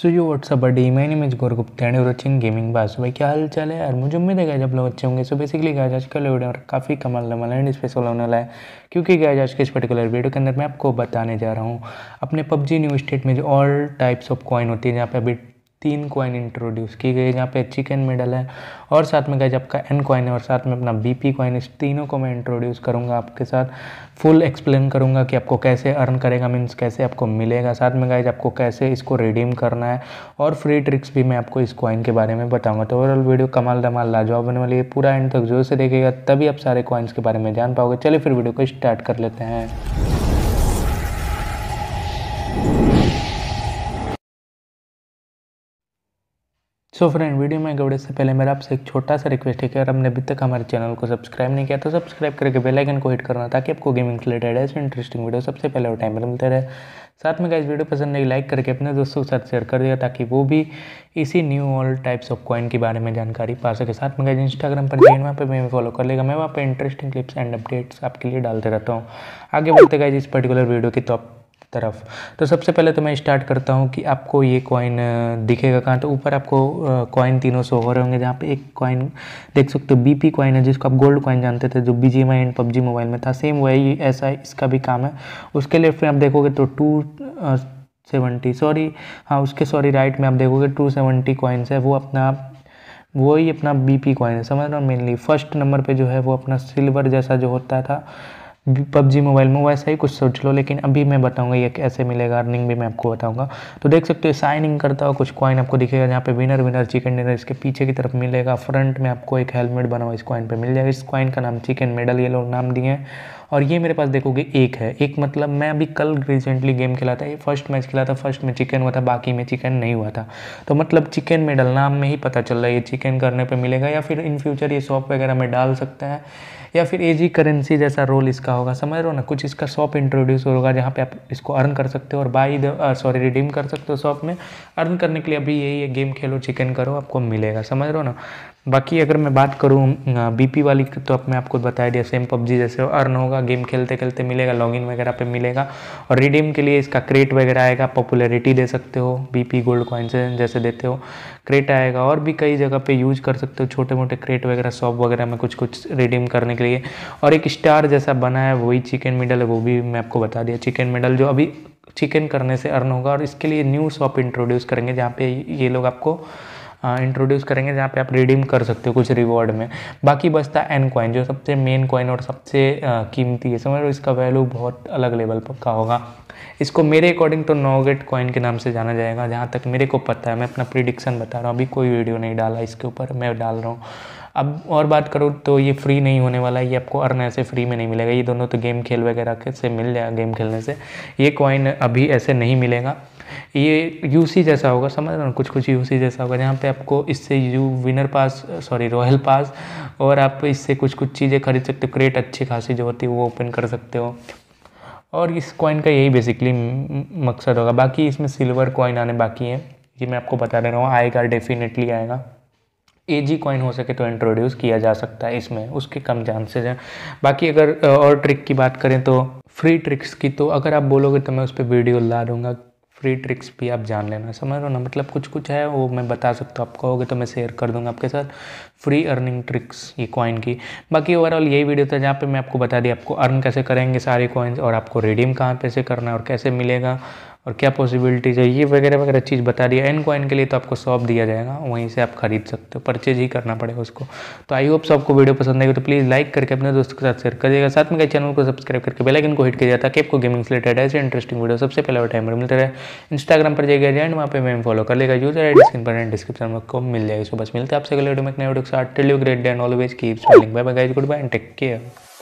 so you WhatsApp बडी मैं image Gupta and और अच्छी गेमिंग बास भाई क्या हाल चाल है यार मुझे उम्मीद है आप लोग अच्छे होंगे सो बेसिकली गाय आज का वीडियो काफ़ी कमाल लमाल एंड स्पेशल होने वाला है क्योंकि गाय आज के इस पर्टिकुलर वीडियो के अंदर मैं आपको बताने जा रहा हूँ अपने पबजी न्यू स्टेट में जो ऑल टाइप्स ऑफ कॉइन होती है जहाँ पे अभी तीन कॉइन इंट्रोड्यूस की गई है जहाँ पे अच्छी कैन मेडल है और साथ में गए आपका एन कॉइन है और साथ में अपना बी पी कॉइन इस तीनों को मैं इंट्रोड्यूस करूँगा आपके साथ फुल एक्सप्लेन करूँगा कि आपको कैसे अर्न करेगा मीन्स कैसे आपको मिलेगा साथ में गए आपको कैसे इसको रिडीम करना है और फ्री ट्रिक्स भी मैं आपको इस कॉइन के बारे में बताऊँगा तो ओवरऑल वीडियो कमाल दमाल लाजवाब बने वाली है पूरा एंड तक जोर से देखेगा तभी आप सारे कॉइन्स के बारे में जान पाओगे चलिए फिर वीडियो को स्टार्ट कर लेते हैं सो फ्रेंड वीडियो में गवड़े से पहले मेरा आपसे एक छोटा सा रिक्वेस्ट है कि अगर हमने अभी तक हमारे चैनल को सब्सक्राइब नहीं किया तो सब्सक्राइब करके बेल आइकन को हिट करना ताकि आपको गेमिंग रिलेटेड ऐसे इंटरेस्टिंग वीडियो सबसे पहले वो टाइम पर मिलते रहे साथ में इस वीडियो पसंद नहीं लाइक करके अपने दोस्तों के साथ शेयर कर दिया ताकि वो भी इसी new all types of coin के बारे में जानकारी पा सके साथ में गाइज इंस्टाग्राम पर जाइन वहाँ पर मैं फॉलो कर लेगा मैं वहाँ पर इंटरेस्टिंग क्लिप्स एंड अपडेट्स आपके लिए डालते रहता हूँ आगे बढ़ते गए इस पर्टिकुलर वीडियो की तो तरफ तो सबसे पहले तो मैं स्टार्ट करता हूँ कि आपको ये कॉइन दिखेगा कहाँ तो ऊपर आपको कॉइन तीनों सौ हो रहे होंगे जहाँ पे एक कॉइन देख सकते हो बीपी कॉइन है जिसको आप गोल्ड कॉइन जानते थे जो B G and PUBG mobile में था सेम वही ऐसा इसका भी काम है उसके लेफ्ट तो हाँ, में आप देखोगे तो टू सेवेंटी सॉरी हाँ उसके सॉरी राइट में आप देखोगे टू सेवेंटी कॉइन्स है वो अपना वही अपना बीपी कॉइन है समझ रहा हूँ मेनली फर्स्ट नंबर पे जो है वो अपना सिल्वर जैसा जो होता था पबजी मोबाइल में वैसा ही कुछ सोच लो लेकिन अभी मैं बताऊंगा ये कैसे मिलेगा अर्निंग भी मैं आपको बताऊंगा तो देख सकते हो साइनिंग करता हो कुछ कॉइन आपको दिखेगा जहाँ पे विनर विनर चिकन डिनर इसके पीछे की तरफ मिलेगा फ्रंट में आपको एक हेलमेट बना हुआ इस कॉइन पर मिल जाएगा इस कॉइन का नाम चिकन मेडल ये लोग नाम दिए हैं और ये मेरे पास देखोगे एक है एक मतलब मैं अभी कल रिसेंटली गेम खेला था ये फर्स्ट मैच खेला था फर्स्ट में चिकन हुआ था बाकी में चिकन नहीं हुआ था तो मतलब चिकन में डलना में ही पता चल रहा है ये चिकन करने पर मिलेगा या फिर इन फ्यूचर ये शॉप वगैरह में डाल सकता है या फिर एजी करेंसी जैसा रोल इसका होगा समझ रहे हो ना कुछ इसका शॉप इंट्रोड्यूस होगा जहाँ पे आप इसको अर्न कर सकते हो और बाई सॉरी रिडीम कर सकते हो शॉप में अर्न करने के लिए अभी यही है गेम खेलो चिकन करो आपको मिलेगा समझ रहे हो ना बाकी अगर मैं बात करूँ बीपी वाली तो अब मैं आपको बताया दिया सेम पबजी जैसे अर्न होगा होगा गेम खेलते खेलते मिलेगा लॉगिन वगैरह पे मिलेगा और रिडीम के लिए इसका क्रेट वगैरह आएगा पॉपुलरिटी दे सकते हो बीपी गोल्ड कॉइन से जैसे देते हो क्रेट आएगा और भी कई जगह पे यूज कर सकते हो छोटे मोटे क्रेट वगैरह शॉप वगैरह में कुछ कुछ रिडीम करने के लिए और एक स्टार जैसा बना है वही चिकन मेडल है वो भी मैं आपको बता दिया चिकन मेडल जो अभी चिकन करने से अर्न होगा और इसके लिए न्यू शॉप इंट्रोड्यूस करेंगे जहाँ पे ये लोग आपको इंट्रोड्यूस करेंगे जहाँ पे आप रिडीम कर सकते हो कुछ रिवॉर्ड में बाकी बचता एन कॉइन जो सबसे मेन कॉइन और सबसे कीमती है समझ लो इसका वैल्यू बहुत अलग लेवल पर का होगा इसको मेरे अकॉर्डिंग तो नोगेट कॉइन के नाम से जाना जाएगा जहाँ तक मेरे को पता है मैं अपना प्रिडिक्शन बता रहा हूँ अभी कोई वीडियो नहीं डाला इसके ऊपर मैं डाल रहा हूँ अब और बात करो तो ये फ्री नहीं होने वाला है ये आपको अर्न ऐसे फ्री में नहीं मिलेगा ये दोनों तो गेम खेल वगैरह के से मिल जाएगा गेम खेलने से ये कॉइन अभी ऐसे नहीं मिलेगा ये यूसी जैसा होगा समझ रहे कुछ कुछ यूसी जैसा होगा जहाँ पे आपको इससे you winner pass sorry royal pass और आप इससे कुछ कुछ चीज़ें खरीद सकते हो क्रेट अच्छी खासी जो होती है वो ओपन कर सकते हो और इस कॉइन का यही बेसिकली मकसद होगा बाकी इसमें सिल्वर कॉइन आने बाकी हैं ये मैं आपको बता दे रहा हूँ आएगा डेफिनेटली आएगा ए जी कॉइन हो सके तो इंट्रोड्यूस किया जा सकता है इसमें उसके कम चांसेज हैं बाकी अगर और ट्रिक की बात करें तो फ्री ट्रिक्स की तो अगर आप बोलोगे तो मैं उस पर वीडियो ला दूंगा फ्री ट्रिक्स भी आप जान लेना समझ रहे हो ना मतलब कुछ कुछ है वो मैं बता सकता हूँ आप कहोगे तो मैं शेयर कर दूंगा आपके साथ फ्री अर्निंग ट्रिक्स ये कॉइन की बाकी ओवरऑल यही वीडियो था जहाँ पे मैं आपको बता दिया आपको अर्न कैसे करेंगे सारे कॉइन्स और आपको रिडीम कहाँ पे से करना है और कैसे मिलेगा और क्या पॉसिबिलिटीज है ये वगैरह वगैरह चीज़ बता दिया एन कॉइन के लिए तो आपको शॉप दिया जाएगा वहीं से आप खरीद सकते हो परचेज ही करना पड़ेगा उसको तो आई होप सबको वीडियो पसंद आएगी तो प्लीज़ लाइक करके अपने दोस्तों के साथ शेयर करिएगा साथ में चैनल को सब्सक्राइब करके बेलाइकन को हिट किया ताकि आपको गेमिंग रिलेटेड ऐसे इंटरेस्टिंग वीडियो सबसे पहले वो टाइम पर मिलते रहे इंस्टाग्राम पर जाएगा एंड वहाँ पर मैम फॉलो कर लेगा यूजर एड स्क्रीन पर डिस्क्रिप्शन में को मिल जाएगी सो बस मिलते हैं आपसे अगले वीडियो में एक नए वीडियो के साथ till you great day and always की bye bye goodbye and take care